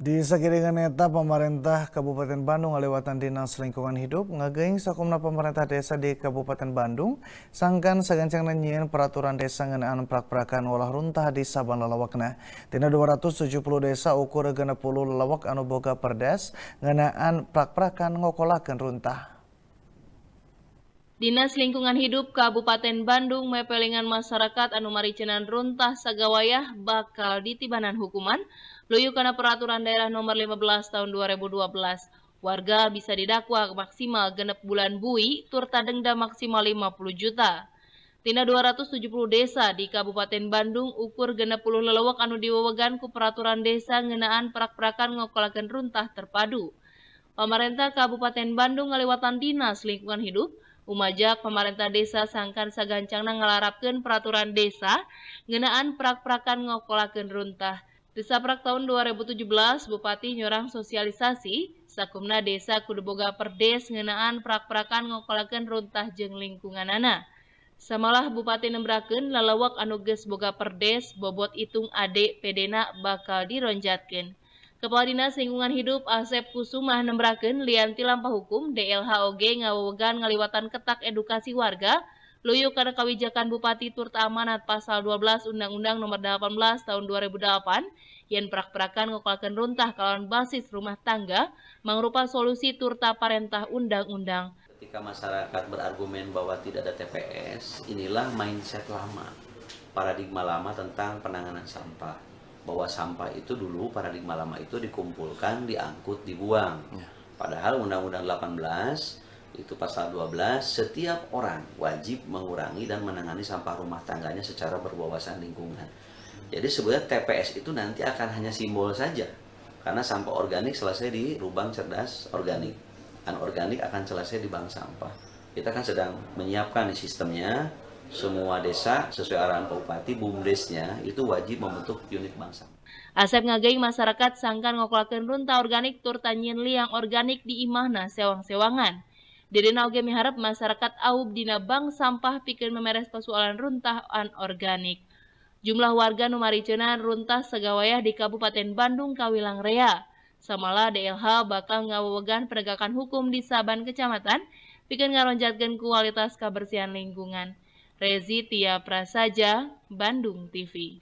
Di sakiringan eta pemerintah Kabupaten Bandung lewatan Dinas Lingkungan Hidup ngageng sakumna pemerintah desa di Kabupaten Bandung sangkan sagancang nanyieun peraturan desa ngenaan prak-prakan olah runtah di saban lalawakna. Tina 270 desa ukur genepuluh lalawak anu boga perdes ngenaan prak-prakan ngokolakan runtah. Dinas Lingkungan Hidup Kabupaten Bandung mepelingan masyarakat anu maricenan runtah sagawayah bakal ditibanan hukuman luyu karena peraturan daerah nomor 15 tahun 2012. Warga bisa didakwa maksimal genep bulan bui turta denda maksimal 50 juta. Tina 270 desa di Kabupaten Bandung ukur genep puluh lelewak anu diwewegan ku peraturan desa ngenaan perak-perakan ngokolakan runtah terpadu. Pemerintah Kabupaten Bandung ngelewatan Dinas Lingkungan Hidup Umajak pemerintah desa sangkan sagancangna ngelarapkan peraturan desa ngenaan prak-prakan ngokolakan runtah. Desa prak tahun 2017, Bupati nyorang sosialisasi, sakumna desa kudu perdes ngenaan prak-prakan ngokolakan runtah lingkungan lingkunganana. Samalah Bupati Nembraken lalawak anuges boga perdes bobot itung adik pedena bakal dironjatkan. Kepala Dinas Lingkungan Hidup Asep Kusuma nembraken lianti lampah hukum DLHOG ngawegan ngaliwatan ketak edukasi warga Luyu karena kawijakan Bupati turta Amanat Pasal 12 Undang-Undang Nomor 18 Tahun 2008 yang prak-prakan ngokalkan runtah kalangan basis rumah tangga mengrupa solusi turta parentah undang-undang. Ketika masyarakat berargumen bahwa tidak ada TPS, inilah mindset lama, paradigma lama tentang penanganan sampah bahwa sampah itu dulu paradigma lama itu dikumpulkan, diangkut, dibuang. Ya. Padahal Undang-Undang 18 itu pasal 12 setiap orang wajib mengurangi dan menangani sampah rumah tangganya secara berwawasan lingkungan. Jadi sebenarnya TPS itu nanti akan hanya simbol saja karena sampah organik selesai di lubang cerdas organik. Anorganik akan selesai di bank sampah. Kita kan sedang menyiapkan sistemnya semua desa sesuai arahan Pak Bupati bumdesnya itu wajib membentuk unit bangsa. Asep ngagaing masyarakat sangkan ngokulakeun runta organik tur tanyin liang organik di imahna sewang-sewangan. Dede Nauge miharap masyarakat aub dina bank sampah pikir memeres persoalan runtah anorganik. Jumlah warga numari cenan runtah segawayah di Kabupaten Bandung Kawilang Rea. samalah DLH bakal ngawewegan penegakan hukum di saban kecamatan pikir ngaronjatkan kualitas kebersihan lingkungan. Rezi Tia Prasaja, Bandung TV.